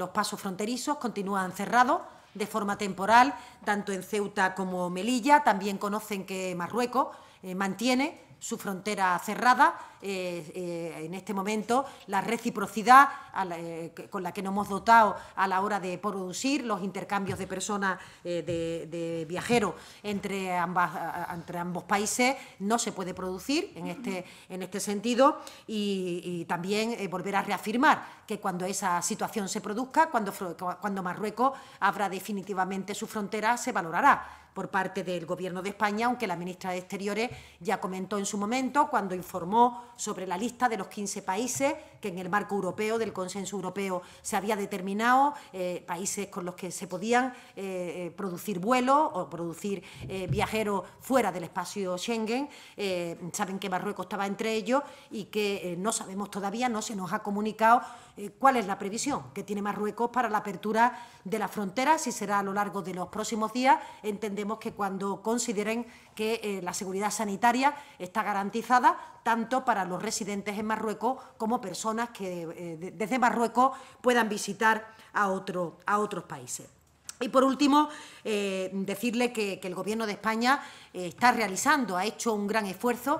los pasos fronterizos continúan cerrados de forma temporal, tanto en Ceuta como Melilla. También conocen que Marruecos eh, mantiene su frontera cerrada. Eh, eh, en este momento, la reciprocidad eh, con la que nos hemos dotado a la hora de producir, los intercambios de personas, de, viajeros entre, entre ambos países, no se puede producir en este, en este sentido. Y, también volver a reafirmar que cuando esa situación se produzca, cuando, cuando Marruecos abra definitivamente su frontera, se valorará por parte del Gobierno de España, aunque la ministra de Exteriores ya comentó en su momento, cuando informó sobre la lista de los 15 países que en el marco europeo, del consenso europeo, se había determinado, eh, países con los que se podían eh, eh, producir vuelos o producir viajeros fuera del espacio Schengen. saben que Marruecos estaba entre ellos y que no sabemos todavía, no se nos ha comunicado cuál es la previsión que tiene Marruecos para la apertura de la frontera, si será a lo largo de los próximos días. entender que cuando consideren que eh, la seguridad sanitaria está garantizada tanto para los residentes en Marruecos como personas que eh, desde Marruecos puedan visitar a, otro, a otros países. Y por último, eh, decirle que, el Gobierno de España está realizando, ha hecho un gran esfuerzo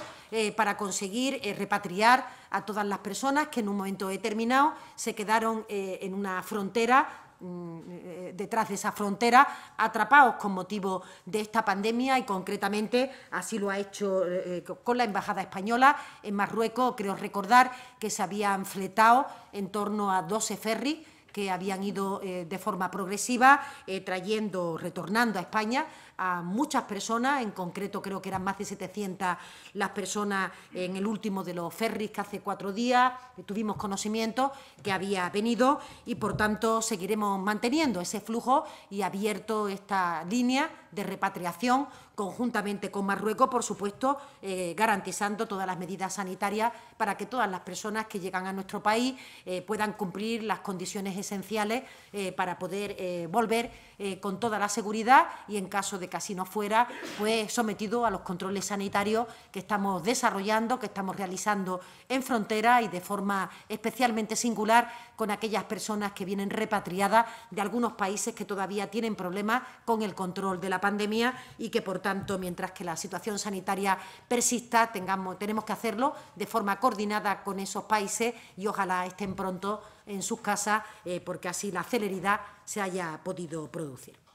para conseguir repatriar a todas las personas que en un momento determinado se quedaron en una frontera Mm, detrás de esa frontera, atrapados con motivo de esta pandemia y concretamente así lo ha hecho eh, eh, con la Embajada Española en Marruecos. Creo recordar que se habían fletado en torno a 12 ferries que habían ido eh, de forma progresiva eh, trayendo, retornando a España a muchas personas, en concreto creo que eran más de 700 las personas en el último de los ferries que hace cuatro días tuvimos conocimiento que había venido y por tanto seguiremos manteniendo ese flujo y abierto esta línea de repatriación conjuntamente con Marruecos, por supuesto, eh, garantizando todas las medidas sanitarias para que todas las personas que llegan a nuestro país puedan cumplir las condiciones esenciales eh, para poder eh, volver eh, con toda la seguridad y, en caso de que así no fuera, pues sometido a los controles sanitarios que estamos desarrollando, que estamos realizando en frontera y de forma especialmente singular con aquellas personas que vienen repatriadas de algunos países que todavía tienen problemas con el control de la pandemia y que, por tanto, mientras que la situación sanitaria persista, tengamos, tenemos que hacerlo de forma coordinada con esos países y ojalá estén pronto en sus casas eh, porque así la celeridad se haya podido producir.